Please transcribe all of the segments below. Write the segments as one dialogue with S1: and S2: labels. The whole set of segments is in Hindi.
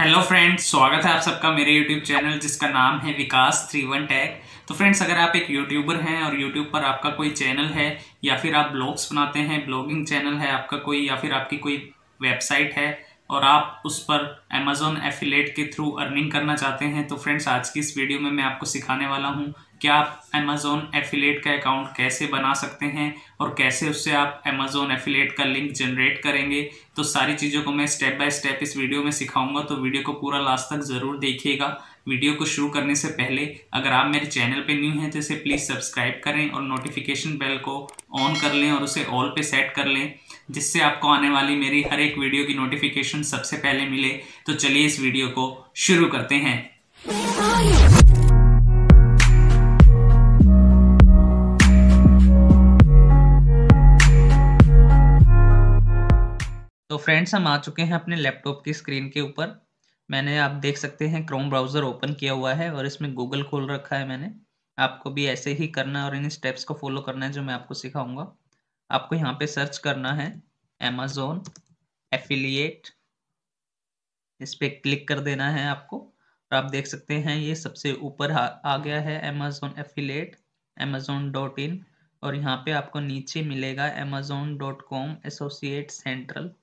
S1: हेलो फ्रेंड्स स्वागत है आप सबका मेरे यूट्यूब चैनल जिसका नाम है विकास थ्री वन टैग तो फ्रेंड्स अगर आप एक यूट्यूबर हैं और यूट्यूब पर आपका कोई चैनल है या फिर आप ब्लॉग्स बनाते हैं ब्लॉगिंग चैनल है आपका कोई या फिर आपकी कोई वेबसाइट है और आप उस पर अमेजोन एफिलेट के थ्रू अर्निंग करना चाहते हैं तो फ्रेंड्स आज की इस वीडियो में मैं आपको सिखाने वाला हूँ क्या आप अमेज़ोन एफिलेट का अकाउंट कैसे बना सकते हैं और कैसे उससे आप अमेज़ोन एफिलेट का लिंक जनरेट करेंगे तो सारी चीज़ों को मैं स्टेप बाय स्टेप इस वीडियो में सिखाऊंगा तो वीडियो को पूरा लास्ट तक ज़रूर देखिएगा वीडियो को शुरू करने से पहले अगर आप मेरे चैनल पे न्यू हैं तो इसे प्लीज़ सब्सक्राइब करें और नोटिफिकेशन बेल को ऑन कर लें और उसे ऑल पे सेट कर लें जिससे आपको आने वाली मेरी हर एक वीडियो की नोटिफिकेशन सबसे पहले मिले तो चलिए इस वीडियो को शुरू करते हैं फ्रेंड्स हम आ चुके हैं अपने लैपटॉप की स्क्रीन के ऊपर मैंने आप देख सकते हैं क्रोम ब्राउज़र ओपन किया हुआ है और इसमें गूगल खोल रखा है मैंने आपको भी ऐसे ही करना है और इन स्टेप्स को फॉलो करना है जो मैं आपको सिखाऊंगा आपको यहाँ पे सर्च करना है एमेजोन एफिलिएट इस पर क्लिक कर देना है आपको और आप देख सकते हैं ये सबसे ऊपर आ गया है Amazon affiliate Amazon dot in और यहाँ पे आपको नीचे मिलेगा Amazon dot com associate central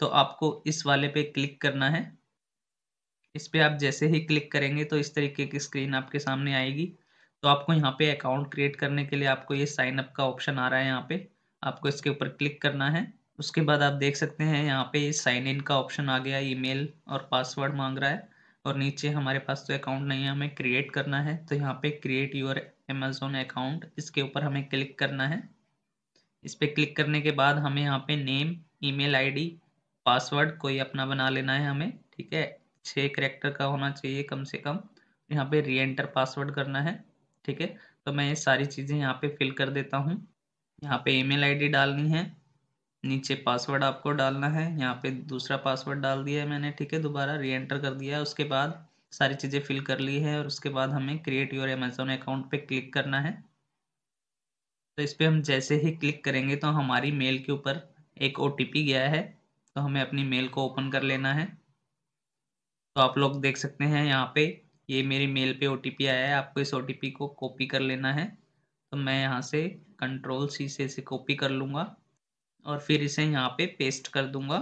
S1: तो आपको इस वाले पे क्लिक करना है इस पर आप जैसे ही क्लिक करेंगे तो इस तरीके की स्क्रीन आपके सामने आएगी तो आपको यहाँ पे अकाउंट क्रिएट करने के लिए आपको ये साइन अप का ऑप्शन आ रहा है यहाँ पे आपको इसके ऊपर क्लिक करना है उसके बाद आप देख सकते हैं यहाँ पे साइन इन का ऑप्शन आ गया ईमेल और पासवर्ड मांग रहा है और नीचे हमारे पास तो अकाउंट नहीं है हमें क्रिएट करना है तो यहाँ पे क्रिएट योर अमेजोन अकाउंट इसके ऊपर हमें क्लिक करना है इस पर क्लिक करने के बाद हमें यहाँ पे नेम ईमेल आईडी पासवर्ड कोई अपना बना लेना है हमें ठीक है छः करेक्टर का होना चाहिए कम से कम यहाँ पे री एंटर पासवर्ड करना है ठीक है तो मैं ये सारी चीज़ें यहाँ पे फिल कर देता हूँ यहाँ पे ईमेल आईडी डालनी है नीचे पासवर्ड आपको डालना है यहाँ पे दूसरा पासवर्ड डाल दिया है मैंने ठीक है दोबारा री एंटर कर दिया है उसके बाद सारी चीज़ें फिल कर ली है और उसके बाद हमें क्रिएट योर अमेजोन अकाउंट पर क्लिक करना है तो इस पर हम जैसे ही क्लिक करेंगे तो हमारी मेल के ऊपर एक ओ गया है तो हमें अपनी मेल को ओपन कर लेना है तो आप लोग देख सकते हैं यहाँ पे ये मेरी मेल पे ओ आया है आपको इस ओ को कॉपी कर लेना है तो मैं यहाँ से कंट्रोल सी से इसे कॉपी कर लूँगा और फिर इसे यहाँ पे पेस्ट कर दूँगा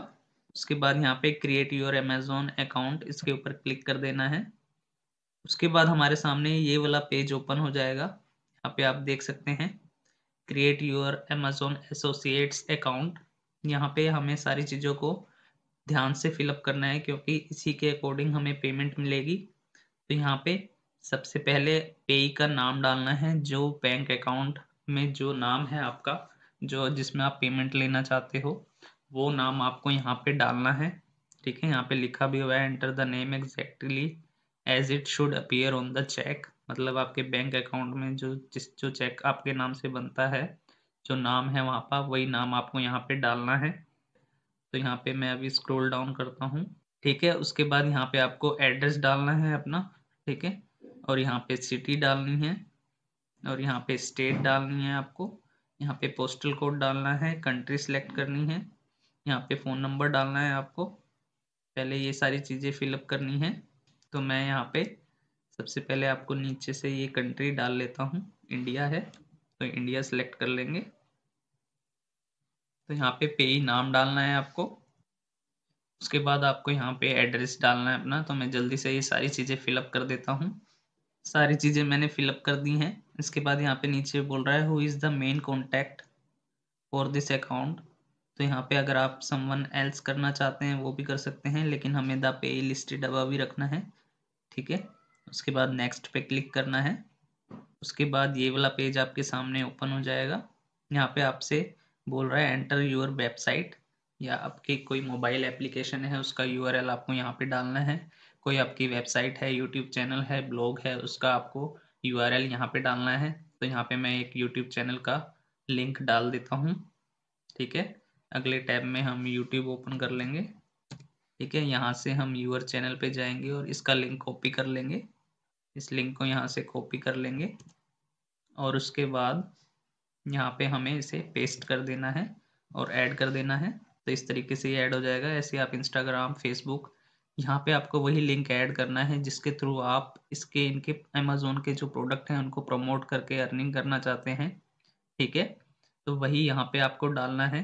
S1: उसके बाद यहाँ पे क्रिएट योर अमेजोन अकाउंट इसके ऊपर क्लिक कर देना है उसके बाद हमारे सामने ये वाला पेज ओपन हो जाएगा यहाँ पे आप देख सकते हैं create your Amazon associates account यहाँ पे हमें सारी चीज़ों को ध्यान से फिलअप करना है क्योंकि इसी के अकॉर्डिंग हमें पेमेंट मिलेगी तो यहाँ पे सबसे पहले पेई का नाम डालना है जो बैंक अकाउंट में जो नाम है आपका जो जिसमें आप पेमेंट लेना चाहते हो वो नाम आपको यहाँ पे डालना है ठीक है यहाँ पे लिखा भी हुआ है enter the name exactly as it should appear on the cheque मतलब आपके बैंक अकाउंट में जो जिस जो चेक आपके नाम से बनता है जो नाम है वहाँ पर वही नाम आपको यहाँ पे डालना है तो यहाँ पे मैं अभी स्क्रॉल डाउन करता हूँ ठीक है उसके बाद यहाँ पे आपको एड्रेस डालना है अपना ठीक है और यहाँ पे सिटी डालनी है और यहाँ पे स्टेट डालनी है आपको यहाँ पे पोस्टल कोड डालना है कंट्री सेलेक्ट करनी है यहाँ पे फ़ोन नंबर डालना है आपको पहले ये सारी चीज़ें फिलअप करनी है तो मैं यहाँ पे सबसे पहले आपको नीचे से ये कंट्री डाल लेता हूँ इंडिया है तो इंडिया सेलेक्ट कर लेंगे तो यहाँ पे पेई नाम डालना है आपको उसके बाद आपको यहाँ पे एड्रेस डालना है अपना तो मैं जल्दी से ये सारी चीज़ें फिलअप कर देता हूँ सारी चीज़ें मैंने फिलअप कर दी हैं इसके बाद यहाँ पे नीचे बोल रहा है who is the main contact for this account तो यहाँ पे अगर आप समवन एल्स करना चाहते हैं वो भी कर सकते हैं लेकिन हमें द पे लिस्टेड डबा भी रखना है ठीक है उसके बाद नेक्स्ट पे क्लिक करना है उसके बाद ये वाला पेज आपके सामने ओपन हो जाएगा यहाँ पे आपसे बोल रहा है एंटर यूर वेबसाइट या आपकी कोई मोबाइल एप्लीकेशन है उसका यू आपको यहाँ पे डालना है कोई आपकी वेबसाइट है यूट्यूब चैनल है ब्लॉग है उसका आपको यू आर यहाँ पे डालना है तो यहाँ पे मैं एक यूट्यूब चैनल का लिंक डाल देता हूँ ठीक है अगले टैब में हम यूट्यूब ओपन कर लेंगे ठीक है यहाँ से हम यूअर चैनल पे जाएंगे और इसका लिंक कॉपी कर लेंगे इस लिंक को यहाँ से कॉपी कर लेंगे और उसके बाद यहाँ पे हमें इसे पेस्ट कर देना है और ऐड कर देना है तो इस तरीके से ये ऐड हो जाएगा ऐसे आप इंस्टाग्राम फेसबुक यहाँ पे आपको वही लिंक ऐड करना है जिसके थ्रू आप इसके इनके अमेजोन के जो प्रोडक्ट हैं उनको प्रमोट करके अर्निंग करना चाहते हैं ठीक है तो वही यहाँ पे आपको डालना है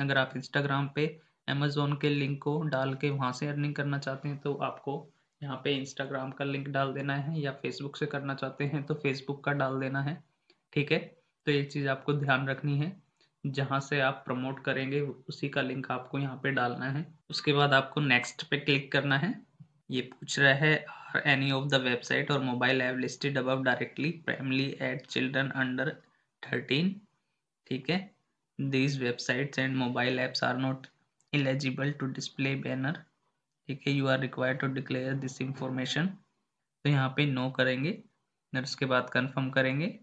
S1: अगर आप इंस्टाग्राम पे अमेजोन के लिंक को डाल के वहाँ से अर्निंग करना चाहते हैं तो आपको यहाँ पे इंस्टाग्राम का लिंक डाल देना है या फेसबुक से करना चाहते हैं तो फेसबुक का डाल देना है ठीक है तो ये चीज़ आपको ध्यान रखनी है जहाँ से आप प्रमोट करेंगे उसी का लिंक आपको यहाँ पे डालना है उसके बाद आपको नेक्स्ट पे क्लिक करना है ये पूछ रहा है are any of the website और मोबाइल ऐप लिस्टेड अब directly family at children under thirteen ठीक है these websites and mobile apps are not eligible to display banner ठीक है you are require to declare this information तो यहाँ पे नो करेंगे और उसके बाद कंफर्म करेंगे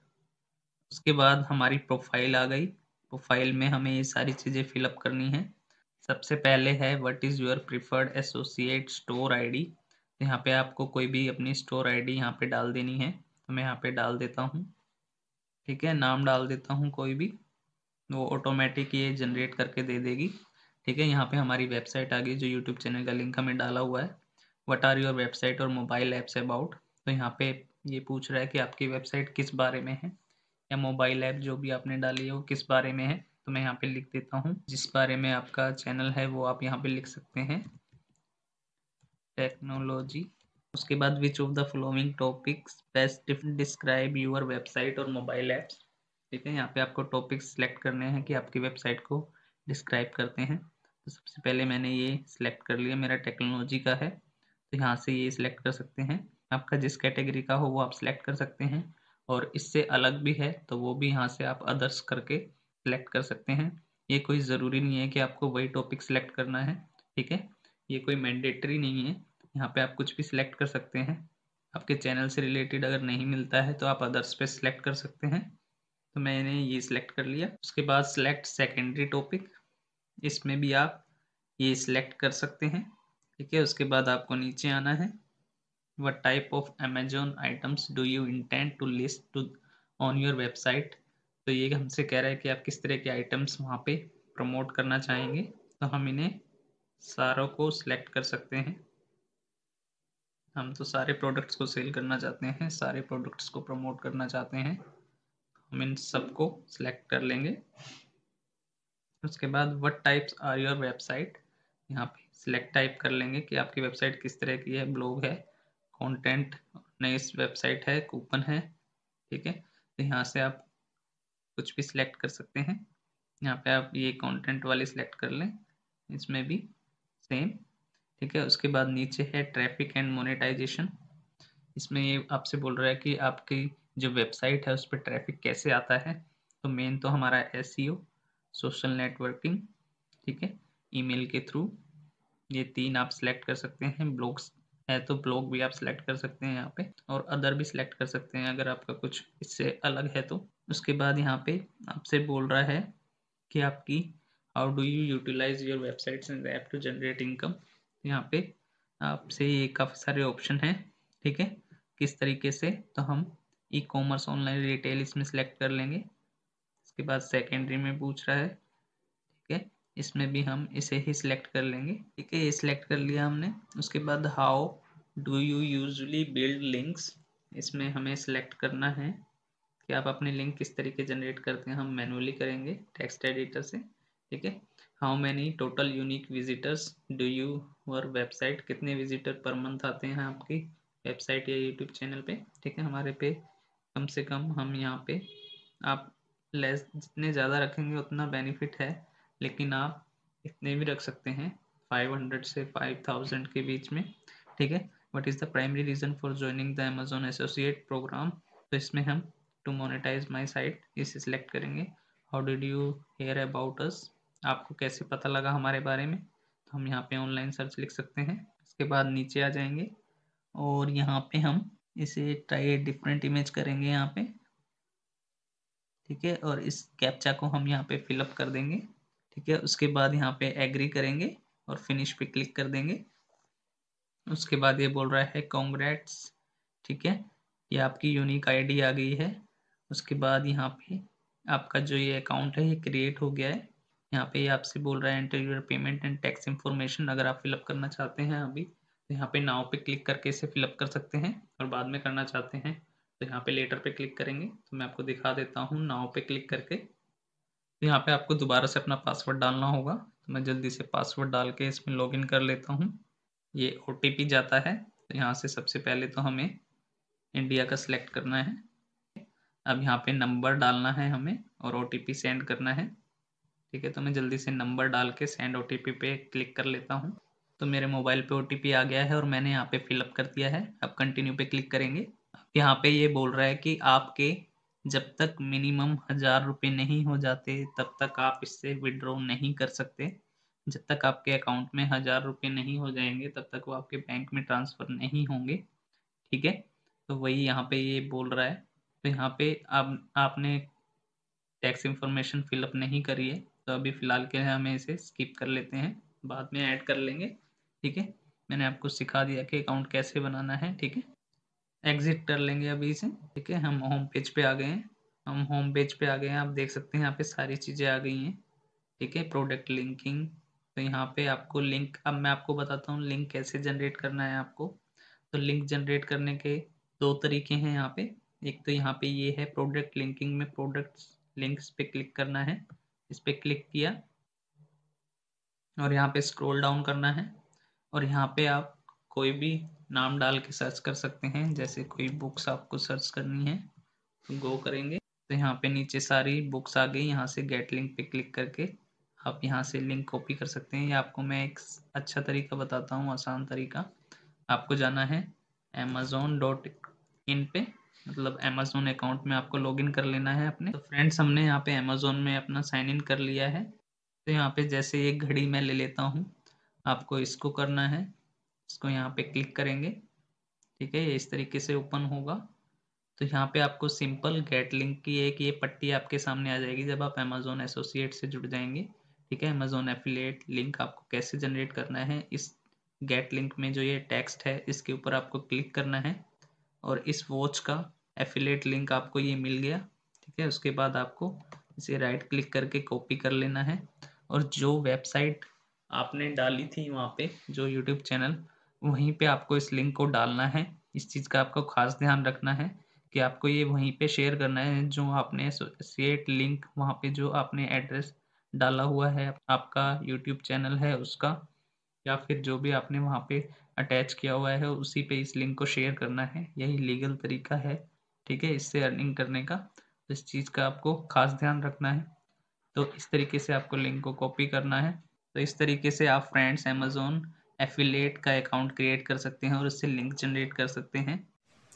S1: उसके बाद हमारी प्रोफाइल आ गई प्रोफाइल में हमें ये सारी चीज़ें फिलअप करनी है सबसे पहले है what is your preferred associate store ID यहाँ पे आपको कोई भी अपनी स्टोर आईडी यहाँ पे डाल देनी है तो मैं यहाँ पे डाल देता हूँ ठीक है नाम डाल देता हूँ कोई भी वो ऑटोमेटिक ये जनरेट करके दे देगी ठीक है यहाँ पे हमारी वेबसाइट आ गई जो यूट्यूब चैनल का लिंक हमें डाला हुआ है वट आर योर वेबसाइट और मोबाइल ऐप्स अबाउट तो यहाँ पे ये पूछ रहा है कि आपकी वेबसाइट किस बारे में है या मोबाइल ऐप जो भी आपने डाली है वो किस बारे में है तो मैं यहाँ पे लिख देता हूँ जिस बारे में आपका चैनल है वो आप यहाँ पे लिख सकते हैं टेक्नोलॉजी उसके बाद which of the following topics best describe your website और मोबाइल ऐप्स ठीक है यहाँ पे आपको टॉपिक्स सिलेक्ट करने हैं कि आपकी वेबसाइट को डिस्क्राइब करते हैं तो सबसे पहले मैंने ये सिलेक्ट कर लिया मेरा टेक्नोलॉजी का है तो यहाँ से ये सिलेक्ट कर सकते हैं आपका जिस कैटेगरी का हो वो आप सिलेक्ट कर सकते हैं और इससे अलग भी है तो वो भी यहाँ से आप अदर्स करके सिलेक्ट कर सकते हैं ये कोई ज़रूरी नहीं है कि आपको वही टॉपिक सिलेक्ट करना है ठीक है ये कोई मैंडेटरी नहीं है यहाँ पे आप कुछ भी सिलेक्ट कर सकते हैं आपके चैनल से रिलेटेड अगर नहीं मिलता है तो आप अदर्स पे सिलेक्ट कर सकते हैं तो मैंने ये सिलेक्ट कर लिया उसके बाद सिलेक्ट सेकेंडरी टॉपिक इसमें भी आप ये सिलेक्ट कर सकते हैं ठीक है उसके बाद आपको नीचे आना है what type of amazon items do you intend to list to on your website तो ये हमसे कह रहा है कि आप किस तरह के आइटम्स वहाँ पे प्रमोट करना चाहेंगे तो हम इन्हें सारों को सिलेक्ट कर सकते हैं हम तो सारे प्रोडक्ट्स को सेल करना चाहते हैं सारे प्रोडक्ट्स को प्रमोट करना चाहते हैं हम इन सबको सिलेक्ट कर लेंगे उसके बाद what types are your website यहाँ पे सिलेक्ट टाइप कर लेंगे कि आपकी वेबसाइट किस तरह की है ब्लॉग है कंटेंट नेक्स्ट वेबसाइट है कूपन है ठीक है तो यहाँ से आप कुछ भी सिलेक्ट कर सकते हैं यहाँ पे आप ये कंटेंट वाले सिलेक्ट कर लें इसमें भी सेम ठीक है उसके बाद नीचे है ट्रैफिक एंड मोनेटाइजेशन इसमें ये आपसे बोल रहा है कि आपकी जो वेबसाइट है उस पर ट्रैफिक कैसे आता है तो मेन तो हमारा एस सोशल नेटवर्किंग ठीक है ईमेल के थ्रू ये तीन आप सेलेक्ट कर सकते हैं ब्लॉग्स है तो ब्लॉग भी आप सिलेक्ट कर सकते हैं यहाँ पे और अदर भी सिलेक्ट कर सकते हैं अगर आपका कुछ इससे अलग है तो उसके बाद यहाँ पे आपसे बोल रहा है कि आपकी how do you utilise your websites and app to generate income यहाँ पे आपसे ये काफ़ी सारे ऑप्शन हैं ठीक है किस तरीके से तो हम ई कॉमर्स ऑनलाइन रिटेल इसमें सेलेक्ट कर लेंगे इसके बाद सेकेंडरी में पूछ रहा है इसमें भी हम इसे ही सिलेक्ट कर लेंगे ठीक है ये सिलेक्ट कर लिया हमने उसके बाद how do you usually build links इसमें हमें सिलेक्ट करना है कि आप अपने लिंक किस तरीके जनरेट करते हैं हम मैनुअली करेंगे टेक्स्ट एडिटर से ठीक है how many total unique visitors do you और वेबसाइट कितने विजिटर पर मंथ आते हैं आपकी वेबसाइट या यूट्यूब चैनल पे ठीक है हमारे पे कम से कम हम यहाँ पे आप लेस जितने ज़्यादा रखेंगे उतना बेनिफिट है लेकिन आप इतने भी रख सकते हैं 500 से 5000 के बीच में ठीक है what is the primary reason for joining the Amazon associate programme तो इसमें हम टू मोनिटाइज माई साइट इसे सिलेक्ट करेंगे how did you hear about us आपको कैसे पता लगा हमारे बारे में तो हम यहाँ पे ऑनलाइन सर्च लिख सकते हैं इसके बाद नीचे आ जाएंगे और यहाँ पे हम इसे ट्राई डिफरेंट इमेज करेंगे यहाँ पे ठीक है और इस कैप्चा को हम यहाँ पे फिलअप कर देंगे ठीक है उसके बाद यहाँ पे एग्री करेंगे और फिनिश पे क्लिक कर देंगे उसके बाद ये बोल रहा है कॉन्ग्रेट्स ठीक है ये आपकी यूनिक आईडी आ गई है उसके बाद यहाँ पे आपका जो ये अकाउंट है ये क्रिएट हो गया है यहाँ पे आपसे बोल रहा है enter your payment and tax information अगर आप फिलअप करना चाहते हैं अभी तो यहाँ पे नाव पे क्लिक करके इसे फिलअप कर सकते हैं और बाद में करना चाहते हैं तो यहाँ पे लेटर पे क्लिक करेंगे तो मैं आपको दिखा देता हूँ नाव पे क्लिक करके तो यहाँ पे आपको दोबारा से अपना पासवर्ड डालना होगा तो मैं जल्दी से पासवर्ड डाल के इसमें लॉग कर लेता हूँ ये ओ जाता है तो यहाँ से सबसे पहले तो हमें इंडिया का सिलेक्ट करना है अब यहाँ पे नंबर डालना है हमें और ओ सेंड करना है ठीक है तो मैं जल्दी से नंबर डाल के सेंड ओ पे क्लिक कर लेता हूँ तो मेरे मोबाइल पे ओ आ गया है और मैंने यहाँ पे फिलअप कर दिया है अब कंटिन्यू पे क्लिक करेंगे यहाँ पे ये बोल रहा है कि आपके जब तक मिनिमम हजार रुपये नहीं हो जाते तब तक आप इससे विड्रॉ नहीं कर सकते जब तक आपके अकाउंट में हजार रुपये नहीं हो जाएंगे तब तक वो आपके बैंक में ट्रांसफर नहीं होंगे ठीक है तो वही यहाँ पे ये बोल रहा है तो यहाँ पे आप आपने टैक्स इंफॉर्मेशन फिलअप नहीं करी है तो अभी फ़िलहाल के लिए हमें इसे स्किप कर लेते हैं बाद में ऐड कर लेंगे ठीक है मैंने आपको सिखा दिया कि अकाउंट कैसे बनाना है ठीक है एग्जिट कर लेंगे अभी इसे ठीक है हम होम पेज पे आ गए हैं हम होम पेज पे आ गए हैं आप देख सकते हैं यहाँ पे सारी चीज़ें आ गई हैं ठीक है प्रोडक्ट लिंकिंग तो यहाँ पे आपको लिंक अब मैं आपको बताता हूँ लिंक कैसे जनरेट करना है आपको तो लिंक जनरेट करने के दो तरीके हैं यहाँ पे एक तो यहाँ पे ये है प्रोडक्ट लिंकिंग में प्रोडक्ट्स लिंक्स पे क्लिक करना है इस पर क्लिक किया और यहाँ पे स्क्रॉल डाउन करना है और यहाँ पे आप कोई भी नाम डाल के सर्च कर सकते हैं जैसे कोई बुक्स आपको सर्च करनी है तो गो करेंगे तो यहाँ पे नीचे सारी बुक्स आ गई यहाँ से गेट लिंक पे क्लिक करके आप यहाँ से लिंक कॉपी कर सकते हैं या आपको मैं एक अच्छा तरीका बताता हूँ आसान तरीका आपको जाना है अमेजोन डॉट इन पे मतलब अमेजोन अकाउंट में आपको लॉगिन कर लेना है अपने तो फ्रेंड्स हमने यहाँ पे अमेजोन में अपना साइन इन कर लिया है तो यहाँ पे जैसे एक घड़ी मैं ले लेता हूँ आपको इसको करना है इसको यहाँ पे क्लिक करेंगे ठीक है इस तरीके से ओपन होगा तो यहाँ पे आपको सिंपल गेट लिंक की एक ये पट्टी आपके सामने आ जाएगी जब आप अमेजोन एसोसिएट से जुड़ जाएंगे ठीक है अमेजोन एफिलेट लिंक आपको कैसे जनरेट करना है इस गेट लिंक में जो ये टेक्स्ट है इसके ऊपर आपको क्लिक करना है और इस वॉच का एफिलेट लिंक आपको ये मिल गया ठीक है उसके बाद आपको इसे राइट क्लिक करके कॉपी कर लेना है और जो वेबसाइट आपने डाली थी वहाँ पे जो यूट्यूब चैनल वहीं पे आपको इस लिंक को डालना है इस चीज़ का आपको खास ध्यान रखना है कि आपको ये वहीं पे शेयर करना है जो आपने सेट लिंक वहाँ पे जो आपने एड्रेस डाला हुआ है आपका यूट्यूब चैनल है उसका या फिर जो भी आपने वहाँ पे अटैच किया हुआ है उसी पे इस लिंक को शेयर करना है यही लीगल तरीका है ठीक है इससे अर्निंग करने का तो इस चीज़ का आपको खास ध्यान रखना है तो इस तरीके से आपको लिंक को कॉपी करना है तो इस तरीके से आप फ्रेंड्स अमेजोन एफिलेट का अकाउंट क्रिएट कर सकते हैं और उससे लिंक जनरेट कर सकते हैं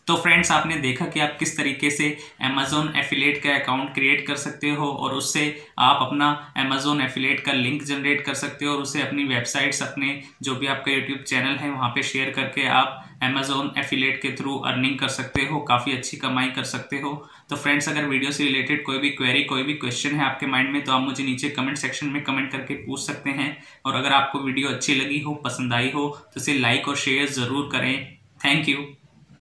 S1: तो फ्रेंड्स आपने देखा कि आप किस तरीके से अमेजोन एफिलेट का अकाउंट क्रिएट कर सकते हो और उससे आप अपना अमेजोन एफिलेट का लिंक जनरेट कर सकते हो और उसे अपनी वेबसाइट्स अपने जो भी आपका यूट्यूब चैनल है वहाँ पे शेयर करके आप अमेजोन एफिलेट के थ्रू अर्निंग कर सकते हो काफ़ी अच्छी कमाई कर सकते हो तो फ्रेंड्स अगर वीडियो से रिलेटेड कोई भी क्वेरी कोई भी क्वेश्चन है आपके माइंड में तो आप मुझे नीचे कमेंट सेक्शन में कमेंट करके पूछ सकते हैं और अगर आपको वीडियो अच्छी लगी हो पसंद आई हो तो इसे लाइक और शेयर ज़रूर करें थैंक यू